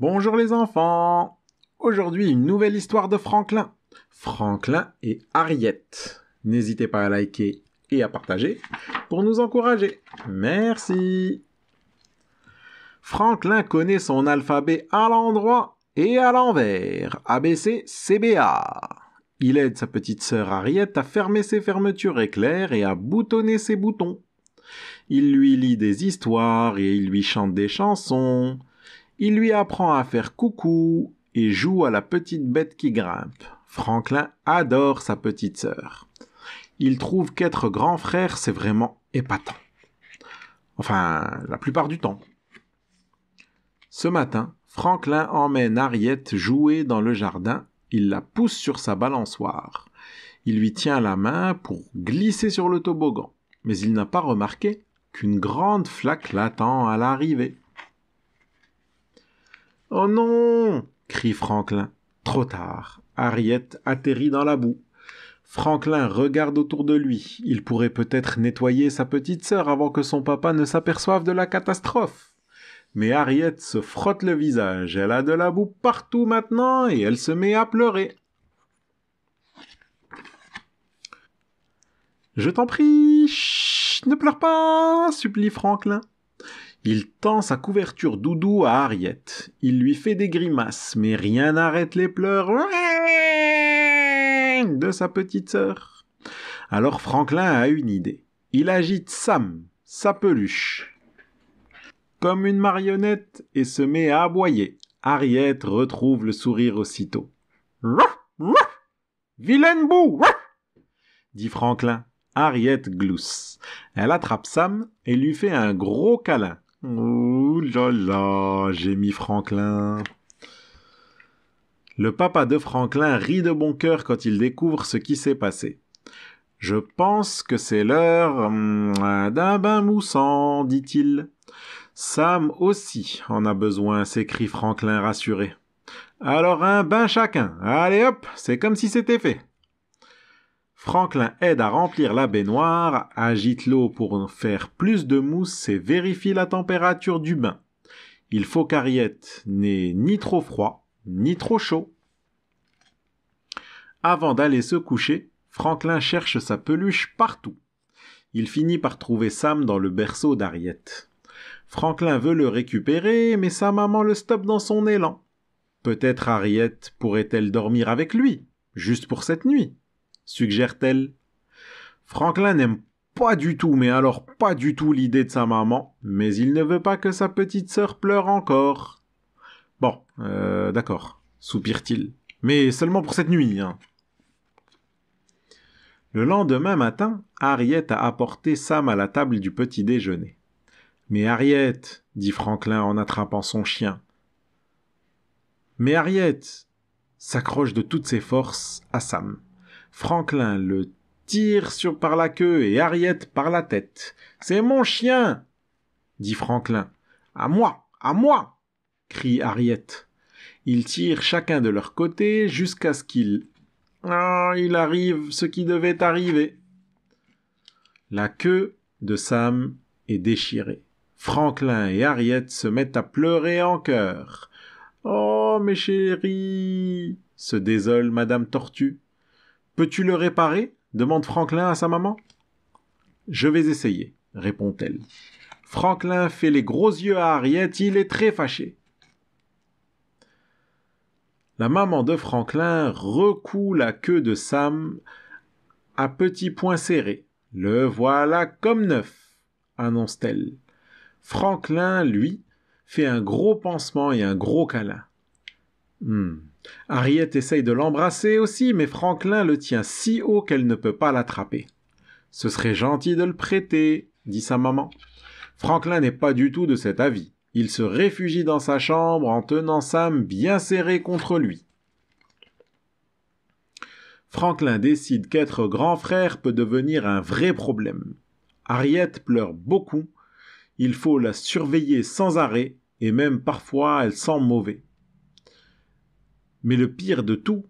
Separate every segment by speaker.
Speaker 1: Bonjour les enfants Aujourd'hui une nouvelle histoire de Franklin. Franklin et Ariette. N'hésitez pas à liker et à partager pour nous encourager. Merci Franklin connaît son alphabet à l'endroit et à l'envers. ABC, CBA. Il aide sa petite sœur Ariette à fermer ses fermetures éclairs et à boutonner ses boutons. Il lui lit des histoires et il lui chante des chansons. Il lui apprend à faire coucou et joue à la petite bête qui grimpe. Franklin adore sa petite sœur. Il trouve qu'être grand frère, c'est vraiment épatant. Enfin, la plupart du temps. Ce matin, Franklin emmène Harriet jouer dans le jardin. Il la pousse sur sa balançoire. Il lui tient la main pour glisser sur le toboggan. Mais il n'a pas remarqué qu'une grande flaque l'attend à l'arrivée oh non crie franklin trop tard harriet atterrit dans la boue franklin regarde autour de lui il pourrait peut-être nettoyer sa petite sœur avant que son papa ne s'aperçoive de la catastrophe mais harriet se frotte le visage elle a de la boue partout maintenant et elle se met à pleurer je t'en prie, ne pleure pas, supplie Franklin. Il tend sa couverture doudou à Harriet. Il lui fait des grimaces, mais rien n'arrête les pleurs de sa petite sœur. Alors Franklin a une idée. Il agite Sam, sa peluche, comme une marionnette et se met à aboyer. Harriet retrouve le sourire aussitôt. Vilaine boue dit Franklin. Harriet glousse. Elle attrape Sam et lui fait un gros câlin. Ouh là là, j'ai mis Franklin. Le papa de Franklin rit de bon cœur quand il découvre ce qui s'est passé. Je pense que c'est l'heure hum, d'un bain moussant, dit-il. Sam aussi en a besoin, s'écrie Franklin rassuré. Alors un bain chacun. Allez hop, c'est comme si c'était fait. Franklin aide à remplir la baignoire, agite l'eau pour en faire plus de mousse et vérifie la température du bain. Il faut qu'Ariette n'ait ni trop froid, ni trop chaud. Avant d'aller se coucher, Franklin cherche sa peluche partout. Il finit par trouver Sam dans le berceau d'Ariette. Franklin veut le récupérer, mais sa maman le stoppe dans son élan. Peut-être Ariette pourrait-elle dormir avec lui, juste pour cette nuit suggère-t-elle. Franklin n'aime pas du tout, mais alors pas du tout l'idée de sa maman, mais il ne veut pas que sa petite sœur pleure encore. Bon, euh, d'accord, soupire-t-il, mais seulement pour cette nuit. Hein. Le lendemain matin, Harriet a apporté Sam à la table du petit déjeuner. Mais Harriet, dit Franklin en attrapant son chien. Mais Harriet s'accroche de toutes ses forces à Sam. Franklin le tire sur par la queue et Harriet par la tête. C'est mon chien dit Franklin. À moi À moi crie Harriet. Ils tirent chacun de leur côté jusqu'à ce qu'il. Ah, il arrive ce qui devait arriver. La queue de Sam est déchirée. Franklin et Harriet se mettent à pleurer en cœur. Oh, mes chéris se désole Madame Tortue. Peux-tu le réparer demande Franklin à sa maman. Je vais essayer, répond-elle. Franklin fait les gros yeux à Harriet, il est très fâché. La maman de Franklin recoue la queue de Sam à petits points serrés. Le voilà comme neuf, annonce-t-elle. Franklin, lui, fait un gros pansement et un gros câlin. Ariette hmm. Harriet essaye de l'embrasser aussi, mais Franklin le tient si haut qu'elle ne peut pas l'attraper. Ce serait gentil de le prêter, dit sa maman. Franklin n'est pas du tout de cet avis. Il se réfugie dans sa chambre en tenant Sam bien serré contre lui. Franklin décide qu'être grand frère peut devenir un vrai problème. Harriet pleure beaucoup, il faut la surveiller sans arrêt, et même parfois elle sent mauvais. Mais le pire de tout,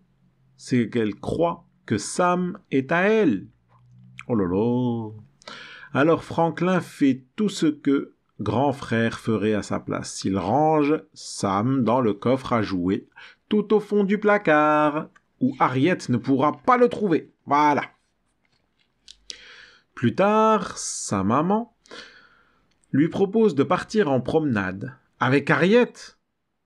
Speaker 1: c'est qu'elle croit que Sam est à elle. Oh là là. Alors Franklin fait tout ce que grand frère ferait à sa place. Il range Sam dans le coffre à jouer, tout au fond du placard, où Harriet ne pourra pas le trouver. Voilà. Plus tard, sa maman lui propose de partir en promenade. Avec Harriet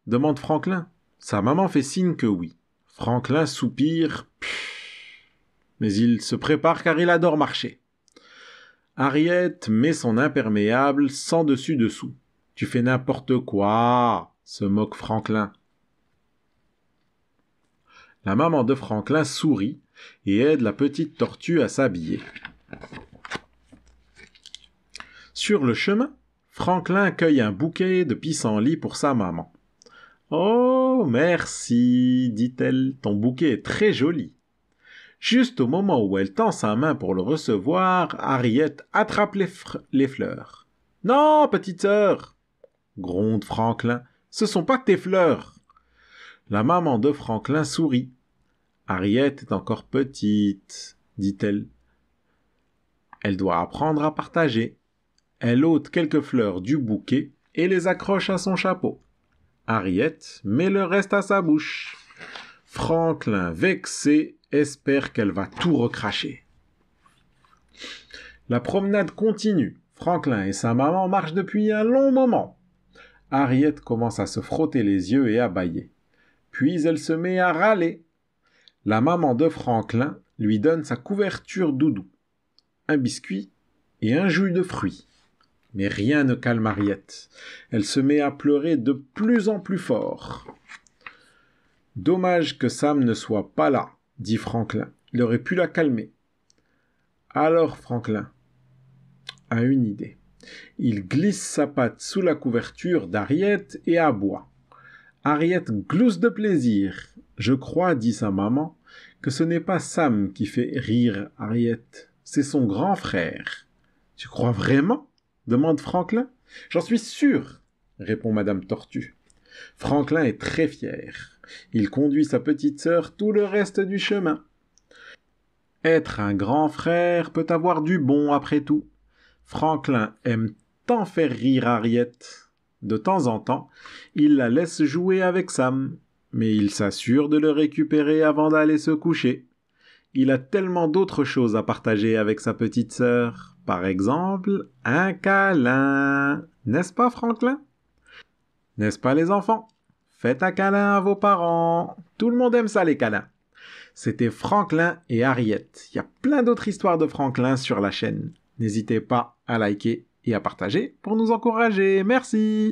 Speaker 1: demande Franklin. Sa maman fait signe que oui. Franklin soupire, mais il se prépare car il adore marcher. Harriet met son imperméable sans dessus dessous. Tu fais n'importe quoi, se moque Franklin. La maman de Franklin sourit et aide la petite tortue à s'habiller. Sur le chemin, Franklin cueille un bouquet de pissenlits pour sa maman. Oh, merci, dit-elle, ton bouquet est très joli. Juste au moment où elle tend sa main pour le recevoir, Harriet attrape les, fleurs. Non, petite sœur, gronde Franklin, ce sont pas tes fleurs. La maman de Franklin sourit. Harriet est encore petite, dit-elle. Elle doit apprendre à partager. Elle ôte quelques fleurs du bouquet et les accroche à son chapeau. Harriet met le reste à sa bouche. Franklin, vexé, espère qu'elle va tout recracher. La promenade continue. Franklin et sa maman marchent depuis un long moment. Harriet commence à se frotter les yeux et à bâiller. Puis elle se met à râler. La maman de Franklin lui donne sa couverture doudou, un biscuit et un jus de fruits. Mais rien ne calme harriet Elle se met à pleurer de plus en plus fort. Dommage que Sam ne soit pas là, dit Franklin. Il aurait pu la calmer. Alors Franklin a une idée. Il glisse sa patte sous la couverture d'Ariette et aboie. Ariette glousse de plaisir. Je crois, dit sa maman, que ce n'est pas Sam qui fait rire Ariette, c'est son grand frère. Tu crois vraiment demande Franklin. J'en suis sûr, répond Madame Tortue. Franklin est très fier. Il conduit sa petite sœur tout le reste du chemin. Être un grand frère peut avoir du bon après tout. Franklin aime tant faire rire Harriet. De temps en temps, il la laisse jouer avec Sam, mais il s'assure de le récupérer avant d'aller se coucher. Il a tellement d'autres choses à partager avec sa petite sœur. Par exemple, un câlin. N'est-ce pas, Franklin N'est-ce pas, les enfants Faites un câlin à vos parents. Tout le monde aime ça, les câlins. C'était Franklin et Ariette. Il y a plein d'autres histoires de Franklin sur la chaîne. N'hésitez pas à liker et à partager pour nous encourager. Merci